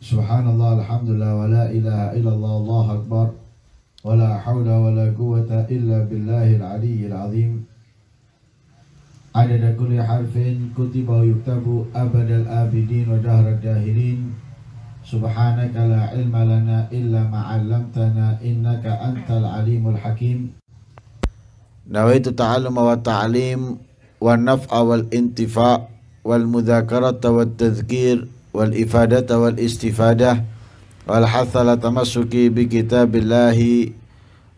سبحان الله الحمد لله ولا إله إلا الله الله أكبر ولا حول ولا قوة إلا بالله العلي العظيم عدد كل حرف كتب ويكتب أبد الآبدين ودهر الجاهلين سبحانك لا علم لنا إلا ما علمتنا إنك أنت العليم الحكيم نويت التعلم والتعليم والنفع والانتفاع والمذاكرة والتذكير والإفادة والاستفادة والحث على التمسك بكتاب الله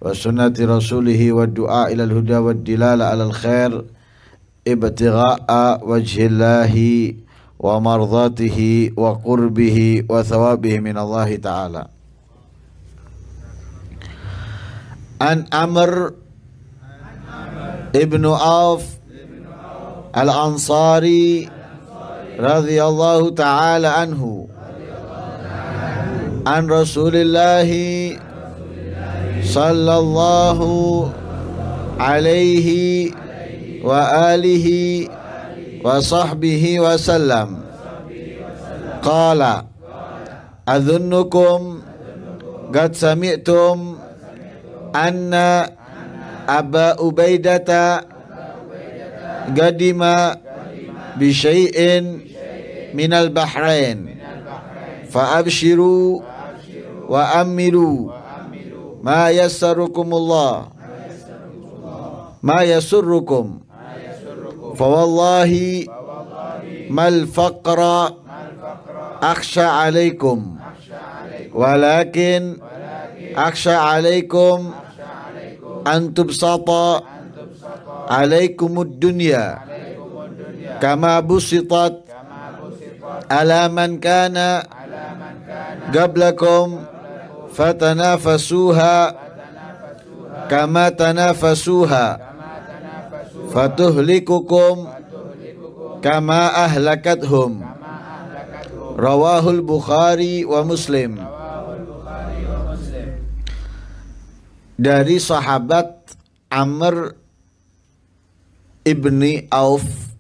وسنة رسوله والدعاء إلى الهدى والدلالة على الخير ابتغاء وجه الله ومرضاته وقربه وثوابه من الله تعالى عن أمر ابن عوف الأنصاري رضي الله تعالى عنه عن رسول الله صلى الله عليه وآله وصحبه وسلم قال أظنكم قد سمعتم أن أبا أبيدة قدم بشيء من البحرين فأبشروا وأملوا ما يسركم الله ما يسركم فوالله ما الفقر أخشى عليكم ولكن أخشى عليكم أن تبسط عليكم الدنيا kama busitat ala man kana gablakum fatanafasuha kama tanafasuha fatuhlikukum kama ahlakathum rawahul bukhari wa muslim dari sahabat Amr Ibni Auf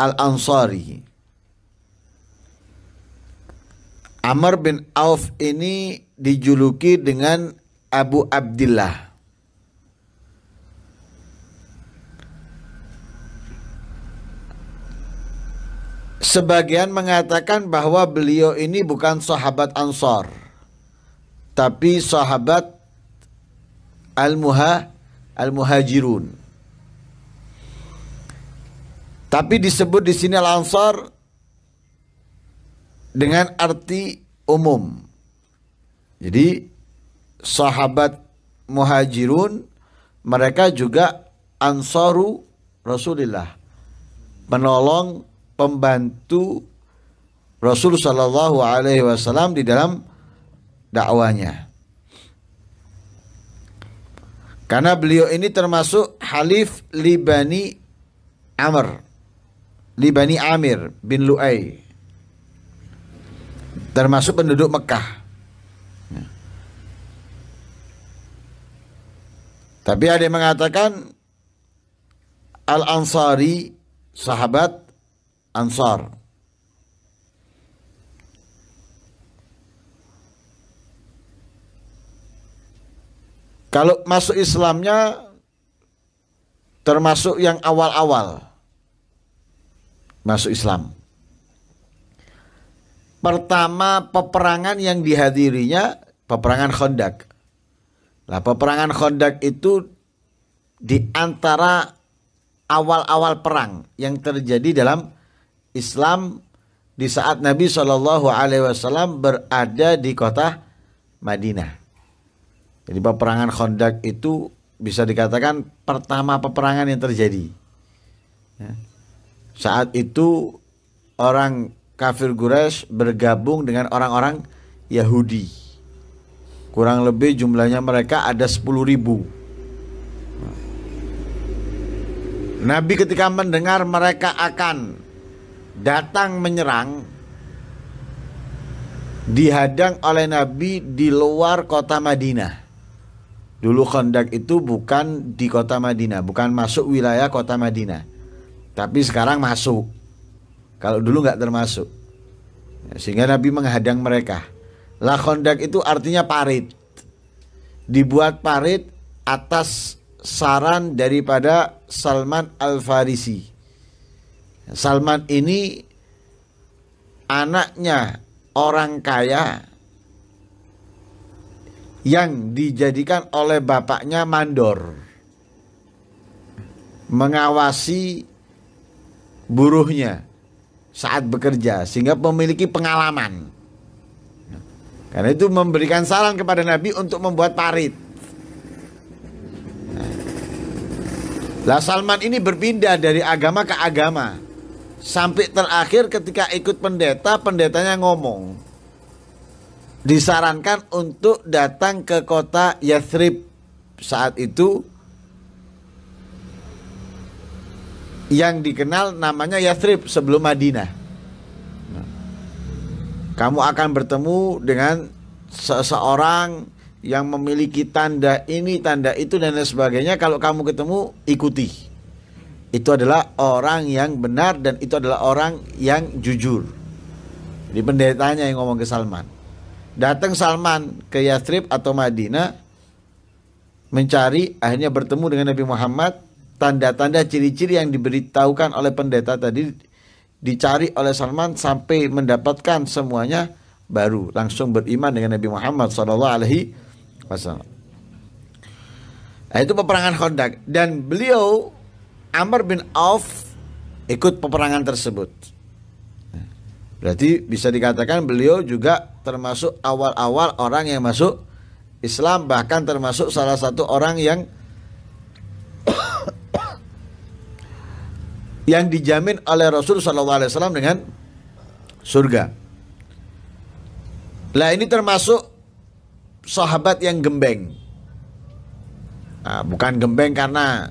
Al-Ansari. Amr bin Auf ini dijuluki dengan Abu Abdullah. Sebagian mengatakan bahwa beliau ini bukan sahabat Ansor, tapi sahabat Al-Muha Al-Muhajirun. Tapi disebut di sini al dengan arti umum. Jadi sahabat Muhajirun mereka juga Ansaru Rasulillah. Menolong pembantu Rasul sallallahu alaihi wasallam di dalam dakwanya. Karena beliau ini termasuk Halif Libani Amr Libani Amir bin Luay, termasuk penduduk Mekah. Ya. Tapi ada yang mengatakan Al Ansari sahabat Ansar. Kalau masuk Islamnya termasuk yang awal-awal masuk Islam. Pertama peperangan yang dihadirinya peperangan Khandaq. Nah, peperangan Khandaq itu di antara awal-awal perang yang terjadi dalam Islam di saat Nabi Shallallahu Alaihi Wasallam berada di kota Madinah. Jadi peperangan Khandaq itu bisa dikatakan pertama peperangan yang terjadi. Ya. Saat itu orang kafir Quraisy bergabung dengan orang-orang Yahudi. Kurang lebih jumlahnya mereka ada 10 ribu. Nabi ketika mendengar mereka akan datang menyerang dihadang oleh Nabi di luar kota Madinah. Dulu kondak itu bukan di kota Madinah, bukan masuk wilayah kota Madinah tapi sekarang masuk. Kalau dulu nggak termasuk. Sehingga Nabi menghadang mereka. Lakondak itu artinya parit. Dibuat parit atas saran daripada Salman Al-Farisi. Salman ini anaknya orang kaya yang dijadikan oleh bapaknya mandor mengawasi buruhnya saat bekerja sehingga memiliki pengalaman. Karena itu memberikan saran kepada Nabi untuk membuat parit. Lah Salman ini berpindah dari agama ke agama. Sampai terakhir ketika ikut pendeta, pendetanya ngomong. Disarankan untuk datang ke kota Yathrib saat itu yang dikenal namanya Yathrib sebelum Madinah. Kamu akan bertemu dengan seseorang yang memiliki tanda ini, tanda itu dan lain sebagainya. Kalau kamu ketemu, ikuti. Itu adalah orang yang benar dan itu adalah orang yang jujur. Di pendetanya yang ngomong ke Salman. Datang Salman ke Yathrib atau Madinah mencari akhirnya bertemu dengan Nabi Muhammad tanda-tanda ciri-ciri yang diberitahukan oleh pendeta tadi dicari oleh Salman sampai mendapatkan semuanya baru langsung beriman dengan Nabi Muhammad Shallallahu Alaihi Wasallam. Nah, itu peperangan Khandaq dan beliau Amr bin Auf ikut peperangan tersebut. Berarti bisa dikatakan beliau juga termasuk awal-awal orang yang masuk Islam bahkan termasuk salah satu orang yang yang dijamin oleh Rasul Shallallahu Alaihi Wasallam dengan surga. Lah ini termasuk sahabat yang gembeng. Nah, bukan gembeng karena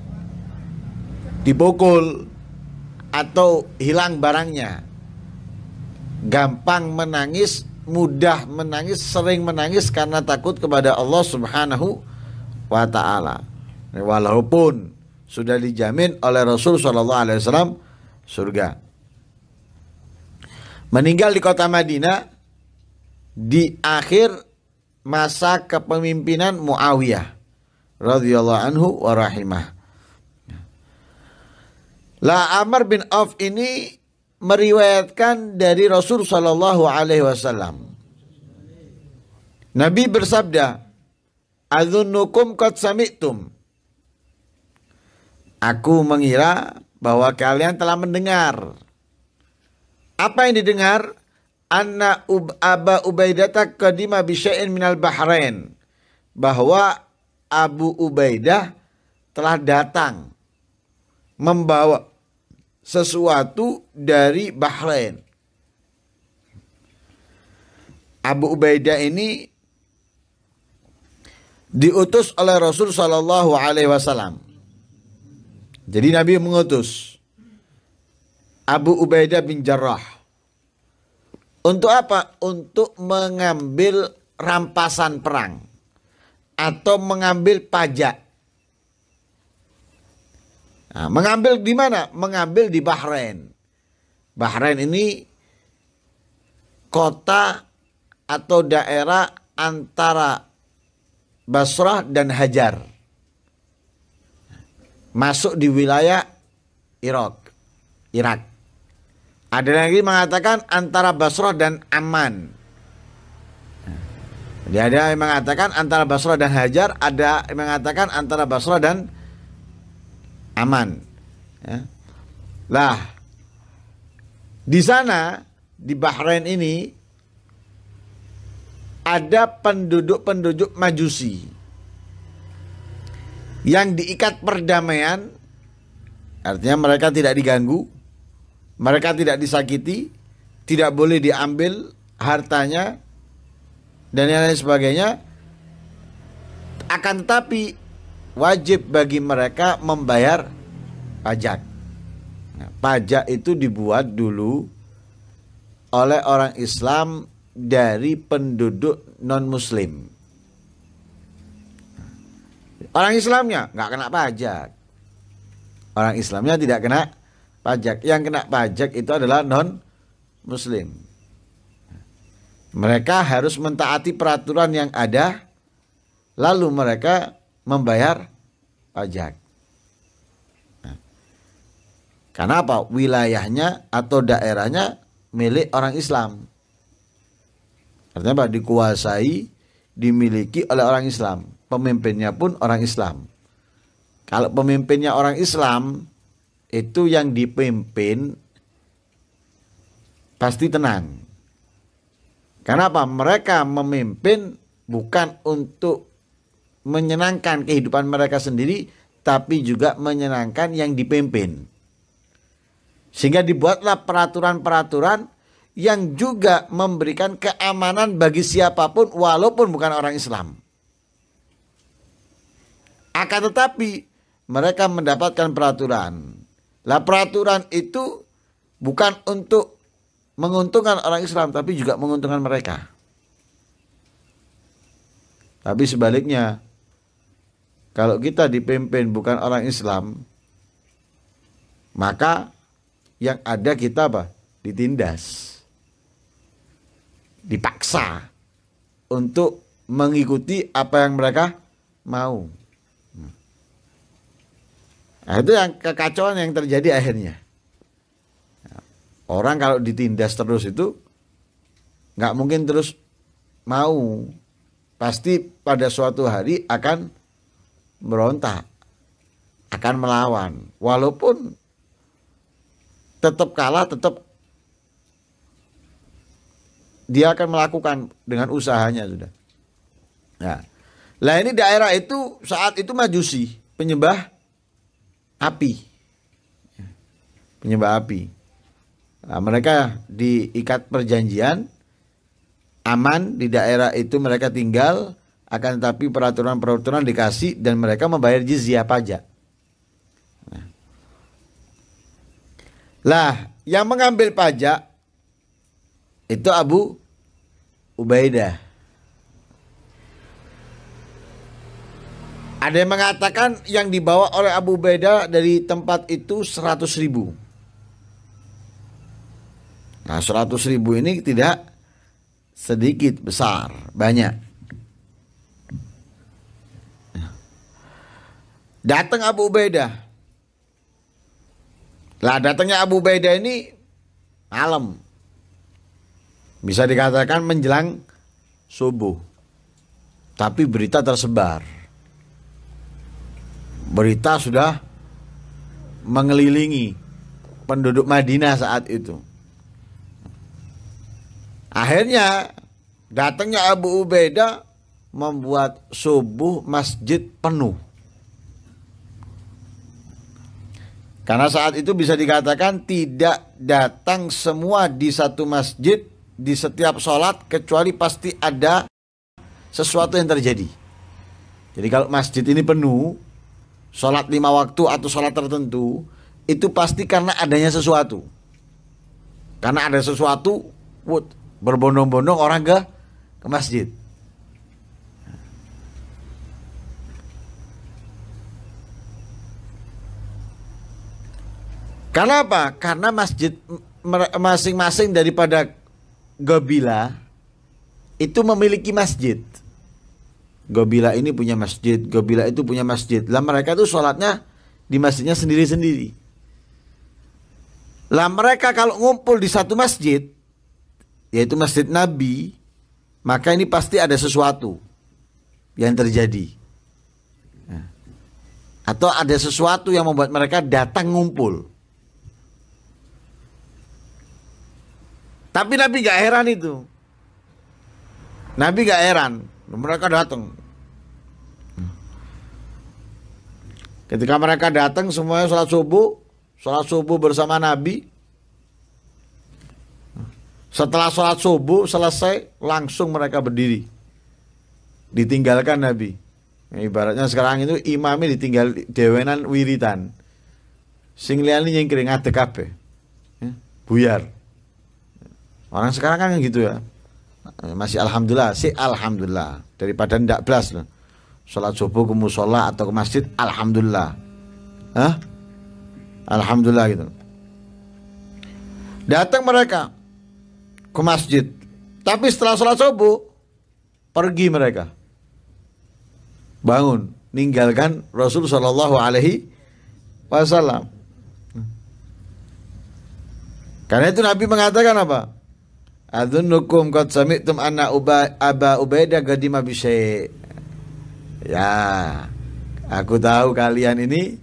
dipukul atau hilang barangnya. Gampang menangis, mudah menangis, sering menangis karena takut kepada Allah Subhanahu wa taala. Walaupun sudah dijamin oleh Rasul Shallallahu Alaihi Wasallam surga. Meninggal di kota Madinah di akhir masa kepemimpinan Muawiyah radhiyallahu anhu warahimah. La Amr bin Auf ini meriwayatkan dari Rasul Shallallahu Alaihi Wasallam. Nabi bersabda, "Azunukum kat sami'tum." Aku mengira bahwa kalian telah mendengar. Apa yang didengar? Anna Ub Aba Ubaidata Qadima Bisya'in Minal Bahrain. Bahwa Abu Ubaidah telah datang membawa sesuatu dari Bahrain. Abu Ubaidah ini diutus oleh Rasul Shallallahu Alaihi Wasallam jadi Nabi mengutus Abu Ubaidah bin Jarrah. Untuk apa? Untuk mengambil rampasan perang atau mengambil pajak. Nah, mengambil di mana? Mengambil di Bahrain. Bahrain ini kota atau daerah antara Basrah dan Hajar masuk di wilayah Irak. Irak. Ada lagi mengatakan antara Basrah dan Aman Jadi ada yang mengatakan antara Basrah dan Hajar, ada yang mengatakan antara Basrah dan Aman. Ya. Lah, di sana di Bahrain ini ada penduduk-penduduk Majusi yang diikat perdamaian artinya mereka tidak diganggu mereka tidak disakiti tidak boleh diambil hartanya dan yang lain sebagainya akan tetapi wajib bagi mereka membayar pajak nah, pajak itu dibuat dulu oleh orang Islam dari penduduk non muslim Orang Islamnya nggak kena pajak. Orang Islamnya tidak kena pajak. Yang kena pajak itu adalah non Muslim. Mereka harus mentaati peraturan yang ada, lalu mereka membayar pajak. Nah, karena apa? Wilayahnya atau daerahnya milik orang Islam. Artinya apa? Dikuasai, dimiliki oleh orang Islam pemimpinnya pun orang Islam. Kalau pemimpinnya orang Islam, itu yang dipimpin pasti tenang. Kenapa? Mereka memimpin bukan untuk menyenangkan kehidupan mereka sendiri, tapi juga menyenangkan yang dipimpin. Sehingga dibuatlah peraturan-peraturan yang juga memberikan keamanan bagi siapapun walaupun bukan orang Islam. Akan tetapi mereka mendapatkan peraturan. Lah peraturan itu bukan untuk menguntungkan orang Islam tapi juga menguntungkan mereka. Tapi sebaliknya kalau kita dipimpin bukan orang Islam maka yang ada kita apa? ditindas. Dipaksa untuk mengikuti apa yang mereka mau. Nah, itu yang kekacauan yang terjadi akhirnya. Orang kalau ditindas terus itu nggak mungkin terus mau. Pasti pada suatu hari akan berontak, akan melawan. Walaupun tetap kalah, tetap dia akan melakukan dengan usahanya sudah. Nah, lah ini daerah itu saat itu majusi penyembah api penyebab api nah, mereka diikat perjanjian aman di daerah itu mereka tinggal akan tetapi peraturan-peraturan dikasih dan mereka membayar jizya pajak nah. lah yang mengambil pajak itu Abu Ubaidah Ada yang mengatakan yang dibawa oleh Abu Beda dari tempat itu 100 ribu. Nah 100 ribu ini tidak sedikit besar, banyak. Datang Abu Beda. Lah datangnya Abu Beda ini malam. Bisa dikatakan menjelang subuh. Tapi berita tersebar berita sudah mengelilingi penduduk Madinah saat itu. Akhirnya datangnya Abu Ubaidah membuat subuh masjid penuh. Karena saat itu bisa dikatakan tidak datang semua di satu masjid di setiap sholat kecuali pasti ada sesuatu yang terjadi. Jadi kalau masjid ini penuh, sholat lima waktu atau sholat tertentu itu pasti karena adanya sesuatu karena ada sesuatu berbondong-bondong orang ke ke masjid Karena apa? Karena masjid masing-masing daripada Gobila itu memiliki masjid. Gobila ini punya masjid, Gobila itu punya masjid. Lah mereka itu sholatnya di masjidnya sendiri-sendiri. Lah mereka kalau ngumpul di satu masjid, yaitu masjid Nabi, maka ini pasti ada sesuatu yang terjadi. Nah. Atau ada sesuatu yang membuat mereka datang ngumpul. Tapi Nabi gak heran itu. Nabi gak heran. Mereka datang. Ketika mereka datang semuanya sholat subuh, sholat subuh bersama Nabi. Setelah sholat subuh selesai, langsung mereka berdiri. Ditinggalkan Nabi. Ya, ibaratnya sekarang itu imami ditinggal dewenan wiritan. Sing liyane nyingkring ngadek kabeh. Ya, buyar. Orang sekarang kan gitu ya. Masih alhamdulillah, si alhamdulillah daripada ndak belas loh sholat subuh ke musola atau ke masjid alhamdulillah Hah? alhamdulillah gitu datang mereka ke masjid tapi setelah sholat subuh pergi mereka bangun ninggalkan Rasul Shallallahu Alaihi Wasallam karena itu Nabi mengatakan apa Adunukum qad sami'tum anak uba, aba ubaidah gadima bisa Ya, aku tahu kalian ini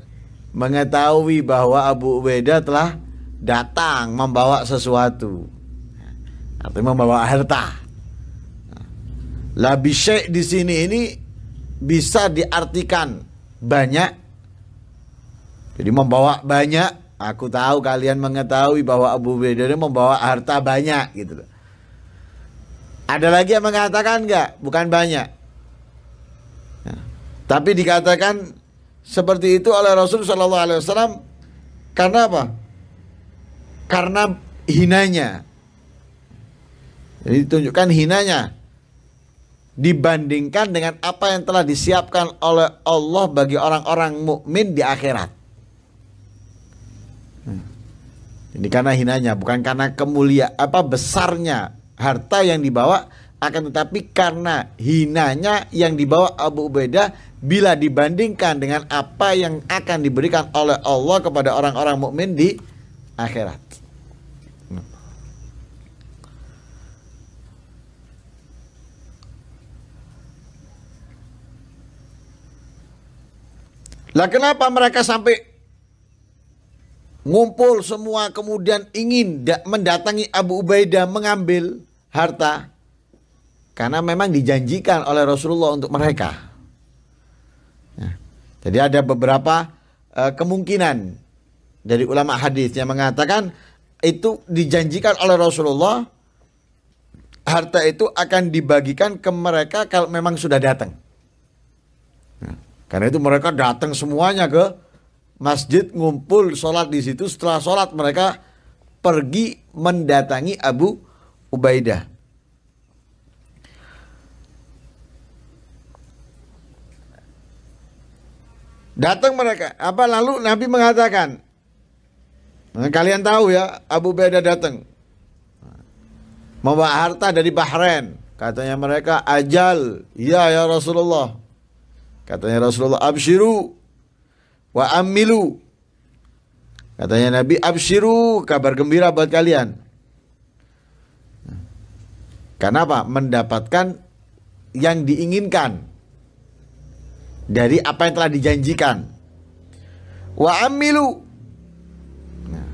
mengetahui bahwa Abu Ubeda telah datang membawa sesuatu. Artinya membawa harta. Labi di sini ini bisa diartikan banyak. Jadi membawa banyak. Aku tahu kalian mengetahui bahwa Abu ini membawa harta banyak gitu Ada lagi yang mengatakan enggak? Bukan banyak tapi dikatakan seperti itu oleh Rasul Shallallahu Alaihi Wasallam karena apa? Karena hinanya. Jadi tunjukkan hinanya dibandingkan dengan apa yang telah disiapkan oleh Allah bagi orang-orang mukmin di akhirat. Hmm. Ini karena hinanya, bukan karena kemulia apa besarnya harta yang dibawa, akan tetapi karena hinanya yang dibawa Abu Ubaidah bila dibandingkan dengan apa yang akan diberikan oleh Allah kepada orang-orang mukmin di akhirat. Lah kenapa mereka sampai ngumpul semua kemudian ingin mendatangi Abu Ubaidah mengambil harta? Karena memang dijanjikan oleh Rasulullah untuk mereka. Jadi ada beberapa uh, kemungkinan dari ulama hadis yang mengatakan itu dijanjikan oleh Rasulullah harta itu akan dibagikan ke mereka kalau memang sudah datang. Nah, karena itu mereka datang semuanya ke masjid ngumpul sholat di situ setelah sholat mereka pergi mendatangi Abu Ubaidah Datang mereka. Apa lalu Nabi mengatakan, kalian tahu ya Abu Beda datang membawa harta dari Bahrain. Katanya mereka ajal. Iya ya Rasulullah. Katanya Rasulullah abshiru wa amilu. Katanya Nabi abshiru kabar gembira buat kalian. Karena apa? Mendapatkan yang diinginkan dari apa yang telah dijanjikan. Wa amilu nah.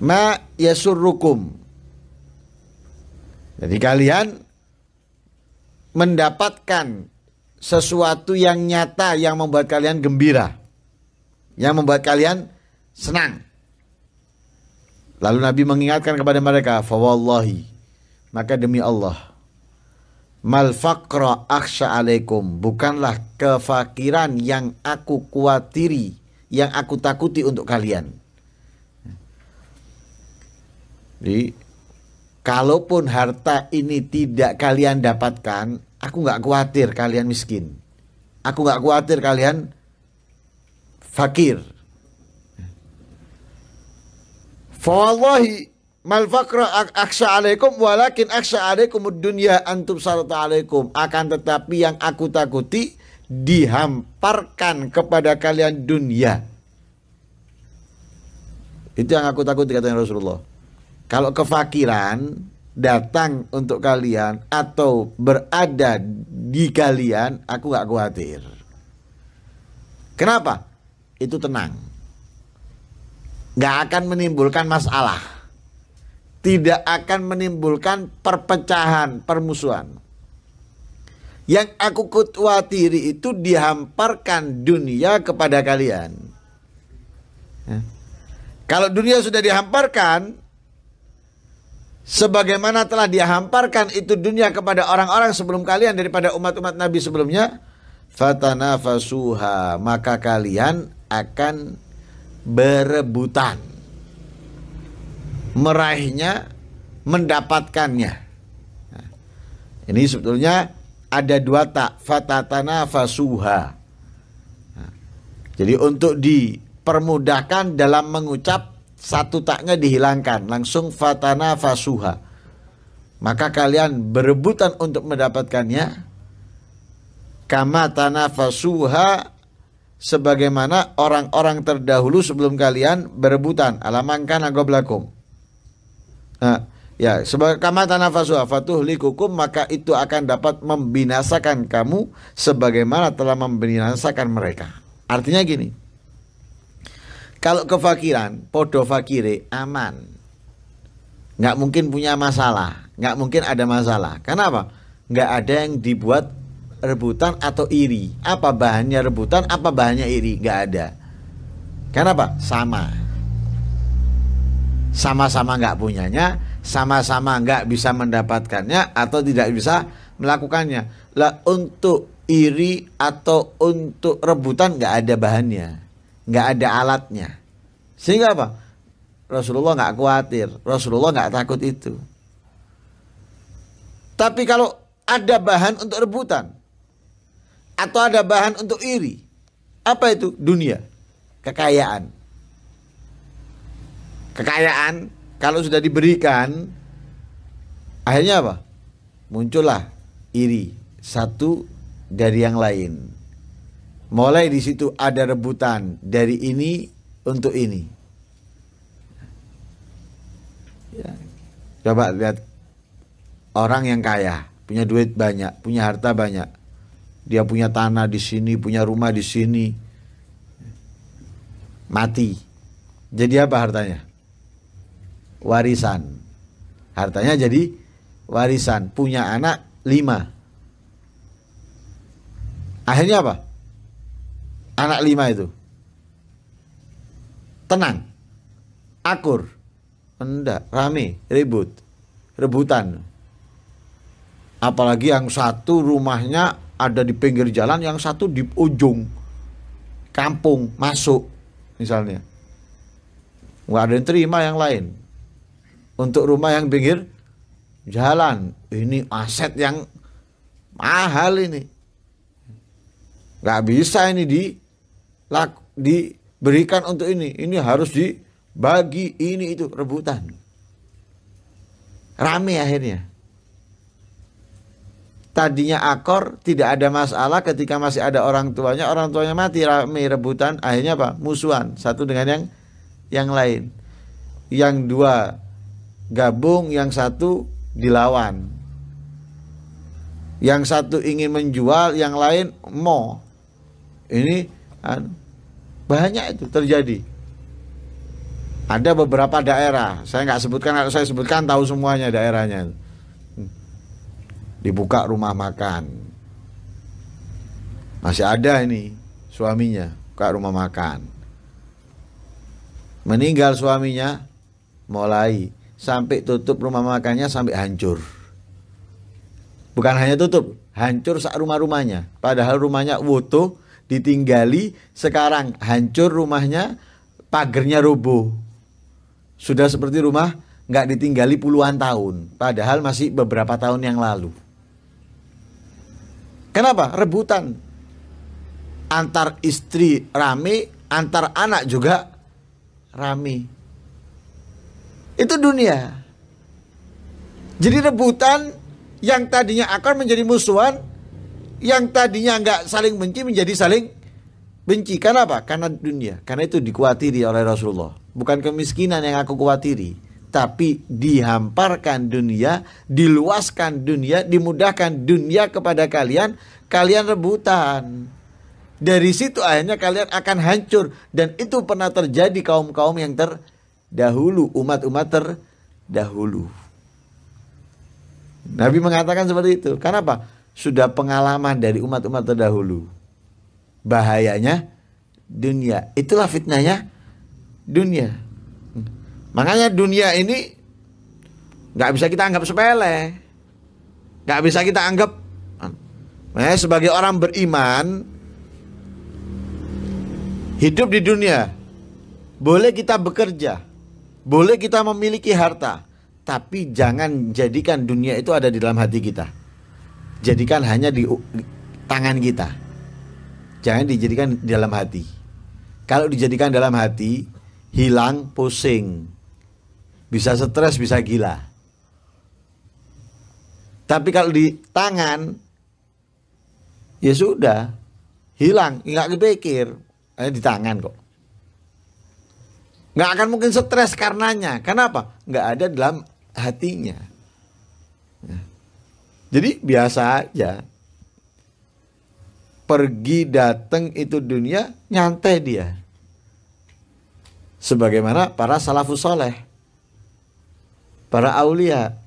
ma yasurrukum. Jadi kalian mendapatkan sesuatu yang nyata yang membuat kalian gembira. Yang membuat kalian senang. Lalu Nabi mengingatkan kepada mereka, "Fawallahi, maka demi Allah, Mal faqra akhsha alaikum bukanlah kefakiran yang aku kuatiri, yang aku takuti untuk kalian. Jadi kalaupun harta ini tidak kalian dapatkan, aku nggak khawatir kalian miskin. Aku nggak khawatir kalian fakir. Fawallahi Mal fakra aksa alaikum walakin aksa alaikum dunya antum sarta alaikum. Akan tetapi yang aku takuti dihamparkan kepada kalian dunia. Itu yang aku takuti katanya Rasulullah. Kalau kefakiran datang untuk kalian atau berada di kalian, aku nggak khawatir. Kenapa? Itu tenang. Nggak akan menimbulkan masalah tidak akan menimbulkan perpecahan, permusuhan. Yang aku khawatiri itu dihamparkan dunia kepada kalian. Ya. Kalau dunia sudah dihamparkan, sebagaimana telah dihamparkan itu dunia kepada orang-orang sebelum kalian daripada umat-umat Nabi sebelumnya, fatana fasuha maka kalian akan berebutan meraihnya, mendapatkannya. Nah, ini sebetulnya ada dua tak fatatana fasuha. Nah, jadi untuk dipermudahkan dalam mengucap satu taknya dihilangkan langsung fatana fasuha. Maka kalian berebutan untuk mendapatkannya. Kama tanah fathuha sebagaimana orang-orang terdahulu sebelum kalian berebutan alamankan agoblakum Nah, ya sebagaimana kama afatuh likukum maka itu akan dapat membinasakan kamu sebagaimana telah membinasakan mereka. Artinya gini. Kalau kefakiran, podo fakire aman. Nggak mungkin punya masalah, nggak mungkin ada masalah. Karena apa? Nggak ada yang dibuat rebutan atau iri. Apa bahannya rebutan, apa bahannya iri? Nggak ada. Karena apa? Sama sama-sama nggak punyanya, sama-sama nggak bisa mendapatkannya atau tidak bisa melakukannya. Lah untuk iri atau untuk rebutan nggak ada bahannya, nggak ada alatnya. Sehingga apa? Rasulullah nggak khawatir, Rasulullah nggak takut itu. Tapi kalau ada bahan untuk rebutan atau ada bahan untuk iri, apa itu dunia, kekayaan, kekayaan kalau sudah diberikan akhirnya apa? Muncullah iri satu dari yang lain. Mulai di situ ada rebutan dari ini untuk ini. Ya. Coba lihat orang yang kaya, punya duit banyak, punya harta banyak. Dia punya tanah di sini, punya rumah di sini. Mati. Jadi apa hartanya? warisan. Hartanya jadi warisan, punya anak lima. Akhirnya apa? Anak lima itu tenang, akur, tidak rame, ribut, rebutan. Apalagi yang satu rumahnya ada di pinggir jalan, yang satu di ujung kampung masuk misalnya. Nggak ada yang terima yang lain untuk rumah yang pinggir jalan. Ini aset yang mahal ini. nggak bisa ini di diberikan untuk ini. Ini harus dibagi ini itu rebutan. Rame akhirnya. Tadinya akor tidak ada masalah ketika masih ada orang tuanya, orang tuanya mati rame rebutan, akhirnya apa? Musuhan satu dengan yang yang lain. Yang dua gabung yang satu dilawan yang satu ingin menjual yang lain mau ini banyak itu terjadi ada beberapa daerah saya nggak sebutkan kalau saya sebutkan tahu semuanya daerahnya dibuka rumah makan masih ada ini suaminya ke rumah makan meninggal suaminya mulai sampai tutup rumah makannya sampai hancur. Bukan hanya tutup, hancur saat rumah-rumahnya. Padahal rumahnya utuh, ditinggali, sekarang hancur rumahnya, pagernya roboh. Sudah seperti rumah nggak ditinggali puluhan tahun, padahal masih beberapa tahun yang lalu. Kenapa? Rebutan antar istri rame, antar anak juga rame. Itu dunia. Jadi rebutan yang tadinya akan menjadi musuhan, yang tadinya nggak saling benci menjadi saling benci. Karena apa? Karena dunia. Karena itu dikuatiri oleh Rasulullah. Bukan kemiskinan yang aku kuatiri, tapi dihamparkan dunia, diluaskan dunia, dimudahkan dunia kepada kalian, kalian rebutan. Dari situ akhirnya kalian akan hancur dan itu pernah terjadi kaum-kaum yang ter dahulu, umat-umat terdahulu. Nabi mengatakan seperti itu. Kenapa? Sudah pengalaman dari umat-umat terdahulu. Bahayanya dunia. Itulah fitnahnya dunia. Makanya dunia ini nggak bisa kita anggap sepele, nggak bisa kita anggap. Nah, sebagai orang beriman, hidup di dunia boleh kita bekerja, boleh kita memiliki harta, tapi jangan jadikan dunia itu ada di dalam hati kita. Jadikan hanya di tangan kita. Jangan dijadikan di dalam hati. Kalau dijadikan dalam hati, hilang pusing. Bisa stres, bisa gila. Tapi kalau di tangan ya sudah hilang, nggak dipikir, hanya eh, di tangan kok nggak akan mungkin stres karenanya. Kenapa? Nggak ada dalam hatinya. Ya. Jadi biasa aja. Pergi datang itu dunia nyantai dia. Sebagaimana para salafus soleh. Para aulia.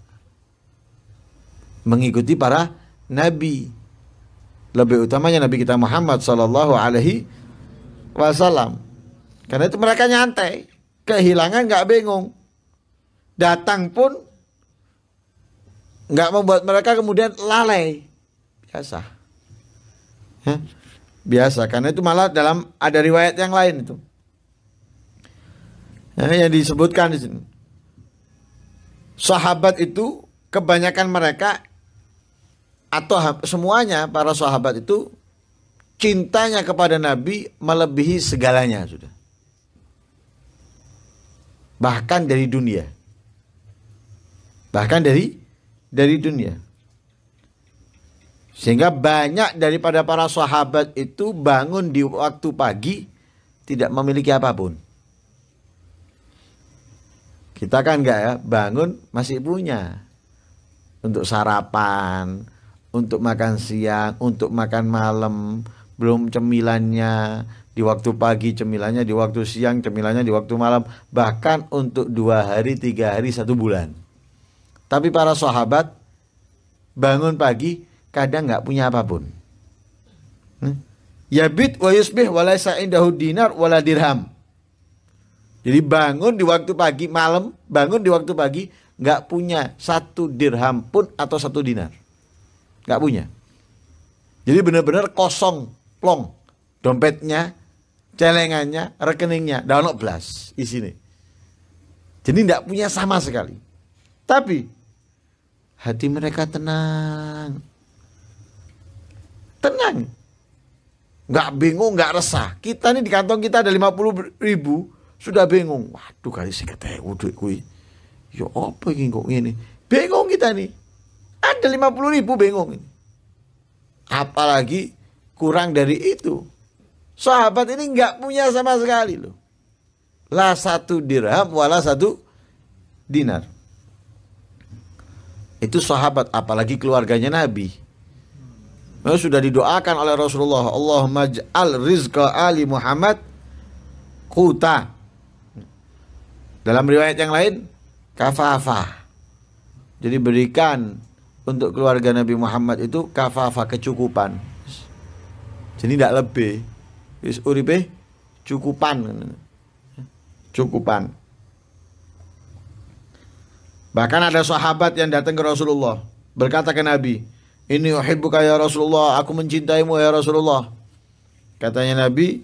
Mengikuti para nabi. Lebih utamanya Nabi kita Muhammad Sallallahu Alaihi Wasallam. Karena itu mereka nyantai kehilangan nggak bingung. Datang pun nggak membuat mereka kemudian lalai. Biasa. Hah? Ya. Biasa karena itu malah dalam ada riwayat yang lain itu. Ya, yang disebutkan di sini. Sahabat itu kebanyakan mereka atau semuanya para sahabat itu cintanya kepada Nabi melebihi segalanya sudah bahkan dari dunia. Bahkan dari dari dunia. Sehingga banyak daripada para sahabat itu bangun di waktu pagi tidak memiliki apapun. Kita kan enggak ya, bangun masih punya. Untuk sarapan, untuk makan siang, untuk makan malam, belum cemilannya, di waktu pagi cemilannya, di waktu siang cemilannya, di waktu malam, bahkan untuk dua hari, tiga hari, satu bulan. Tapi para sahabat bangun pagi kadang nggak punya apapun. Hmm? Yabit wa yusbih walaysa indahu dinar wala dirham. Jadi bangun di waktu pagi, malam bangun di waktu pagi nggak punya satu dirham pun atau satu dinar. nggak punya. Jadi benar-benar kosong, plong dompetnya, celengannya, rekeningnya, download blas di sini. Jadi tidak punya sama sekali. Tapi hati mereka tenang. Tenang. Nggak bingung, nggak resah. Kita nih di kantong kita ada 50 ribu, sudah bingung. Waduh kali sekete duit kui. Ya apa ini kok ini? Bingung kita nih. Ada 50 ribu bingung. ini Apalagi kurang dari itu Sahabat ini nggak punya sama sekali loh. La satu dirham wala satu dinar. Itu sahabat apalagi keluarganya Nabi. Nah, sudah didoakan oleh Rasulullah Allahumma ja'al rizqa ali Muhammad kuta dalam riwayat yang lain kafafa jadi berikan untuk keluarga Nabi Muhammad itu kafafa kecukupan jadi tidak lebih wis uripe cukupan. Cukupan. Bahkan ada sahabat yang datang ke Rasulullah berkata ke Nabi, "Ini uhibbu ya Rasulullah, aku mencintaimu ya Rasulullah." Katanya Nabi,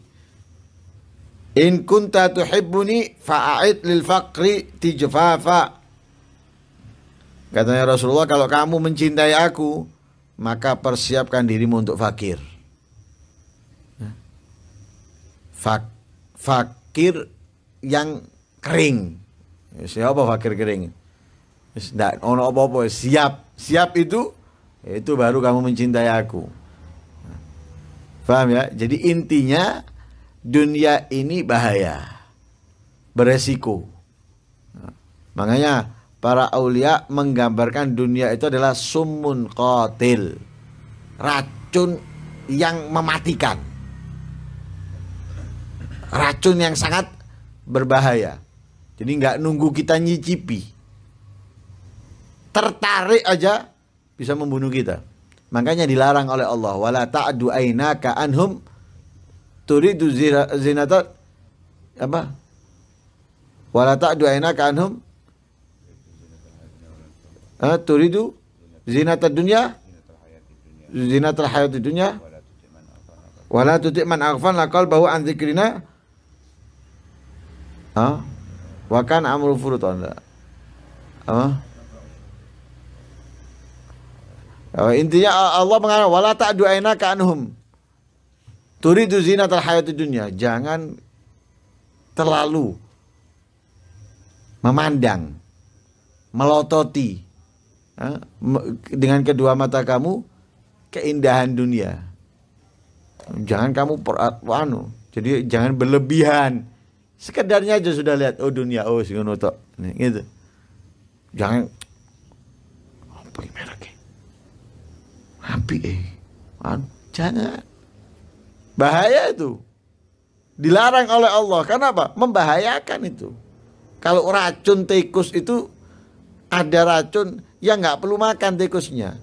"In kunta tuhibbuni faaid lil faqri tijfafa." Katanya Rasulullah, "Kalau kamu mencintai aku, maka persiapkan dirimu untuk fakir." Fak, fakir yang kering. Siapa fakir kering? tidak ono apa-apa, siap. Siap itu itu baru kamu mencintai aku. Paham ya? Jadi intinya dunia ini bahaya. Beresiko. makanya para aulia menggambarkan dunia itu adalah sumun kotil, Racun yang mematikan racun yang sangat berbahaya. Jadi nggak nunggu kita nyicipi. Tertarik aja bisa membunuh kita. Makanya dilarang oleh Allah wala ta'du ainaka anhum turidu zinatat apa? Wala ta'du ainaka anhum Uh, turidu zinatad dunia, zinatul hayatid dunia, wala tuti man aghfalna qalbahu an dzikrina Hah? Wakan amrul furud anda. Apa? intinya Allah mengatakan wala duaina ka anhum. Turidu zinatal hayatid dunya. Jangan terlalu memandang, melototi dengan kedua mata kamu keindahan dunia. Jangan kamu anu. jadi jangan berlebihan. Sekedarnya aja sudah lihat, oh dunia, oh sing ngono tok. Gitu. Jangan apa ini mereknya. Api eh. jangan. Bahaya itu. Dilarang oleh Allah. karena apa Membahayakan itu. Kalau racun tikus itu ada racun yang nggak perlu makan tikusnya.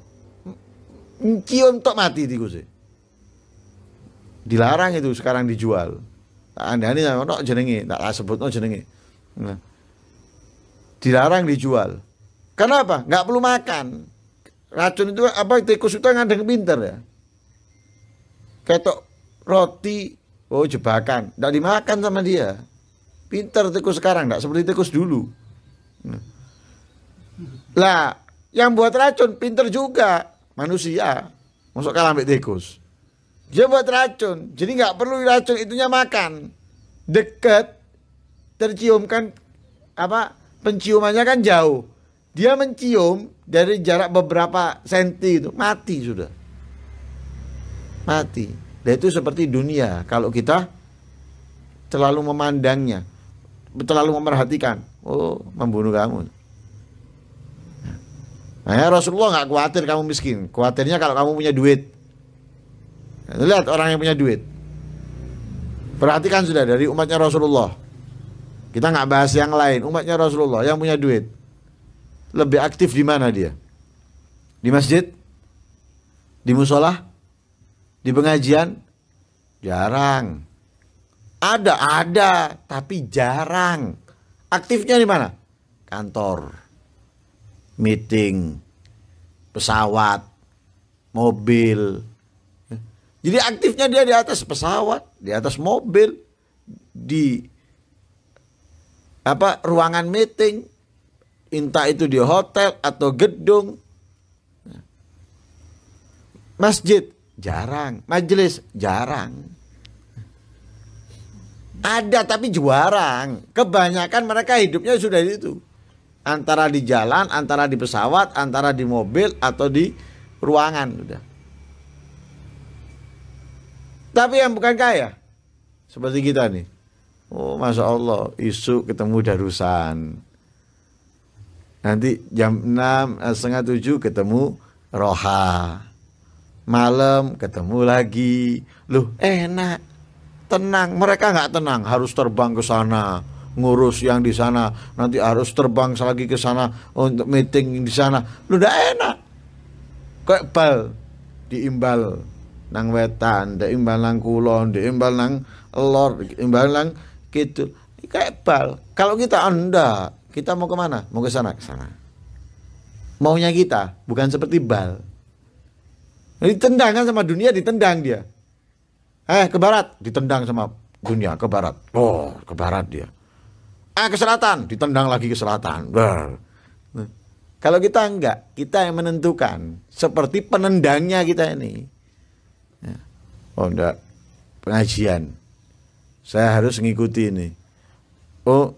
Cium tok mati tikusnya. Dilarang itu sekarang dijual. Anda ini ono jenenge, tak sebut jenenge. Nah. Dilarang dijual. Kenapa? Nggak perlu makan. Racun itu apa tikus itu nggak ada ngandeng pinter ya. Ketok roti, oh jebakan, nggak dimakan sama dia. Pinter tikus sekarang, nggak seperti tikus dulu. Nah. Lah, yang buat racun pinter juga manusia. Masuk kalah ambil tikus. Dia buat racun. Jadi nggak perlu racun, itunya makan. Deket terciumkan apa? Penciumannya kan jauh. Dia mencium dari jarak beberapa senti itu mati sudah. Mati. Dan itu seperti dunia kalau kita terlalu memandangnya, terlalu memperhatikan, Oh, membunuh kamu. Nah, Rasulullah nggak khawatir kamu miskin. Khawatirnya kalau kamu punya duit. Lihat orang yang punya duit. Perhatikan sudah dari umatnya Rasulullah. Kita nggak bahas yang lain. Umatnya Rasulullah yang punya duit. Lebih aktif di mana dia? Di masjid? Di musola? Di pengajian? Jarang. Ada, ada, tapi jarang. Aktifnya di mana? Kantor, meeting, pesawat, mobil, jadi aktifnya dia di atas pesawat, di atas mobil, di apa ruangan meeting, entah itu di hotel atau gedung. Masjid jarang, majelis jarang. Ada tapi juarang. Kebanyakan mereka hidupnya sudah di itu. Antara di jalan, antara di pesawat, antara di mobil atau di ruangan udah. Tapi yang bukan kaya. Seperti kita nih. Oh, Masya Allah, isu ketemu darusan. Nanti jam 6, eh, setengah 7 ketemu roha. Malam ketemu lagi. Loh, enak. Tenang, mereka nggak tenang, harus terbang ke sana ngurus yang di sana, nanti harus terbang lagi ke sana untuk meeting di sana. Lu udah enak. Kok bal diimbal nang wetan, ndek imbal nang kulon, ndek imbal nang lor, imbal nang kidul. Gitu. Kayak bal. Kalau kita anda, ah, kita mau kemana? Mau ke sana, ke sana. Maunya kita, bukan seperti bal. Ditendang kan sama dunia, ditendang dia. Eh, ke barat, ditendang sama dunia, ke barat. Oh, ke barat dia. Ah, ke selatan, ditendang lagi ke selatan. Brr. Nah, kalau kita enggak, kita yang menentukan. Seperti penendangnya kita ini oh enggak pengajian saya harus mengikuti ini oh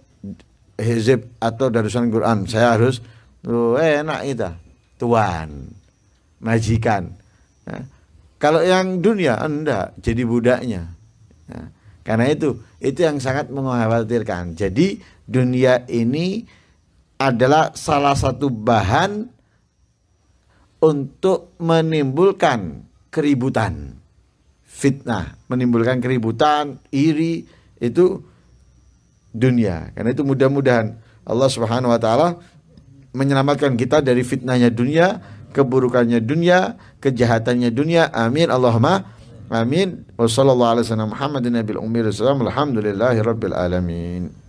hizib atau darusan Quran saya harus oh, enak itu tuan majikan Ya. kalau yang dunia anda jadi budaknya Ya. karena itu itu yang sangat mengkhawatirkan jadi dunia ini adalah salah satu bahan untuk menimbulkan keributan fitnah, menimbulkan keributan, iri itu dunia. Karena itu mudah-mudahan Allah Subhanahu wa taala menyelamatkan kita dari fitnahnya dunia, keburukannya dunia, kejahatannya dunia. Amin Allahumma amin. Wassallallahu alaihi wasallam Muhammadin ummi alamin.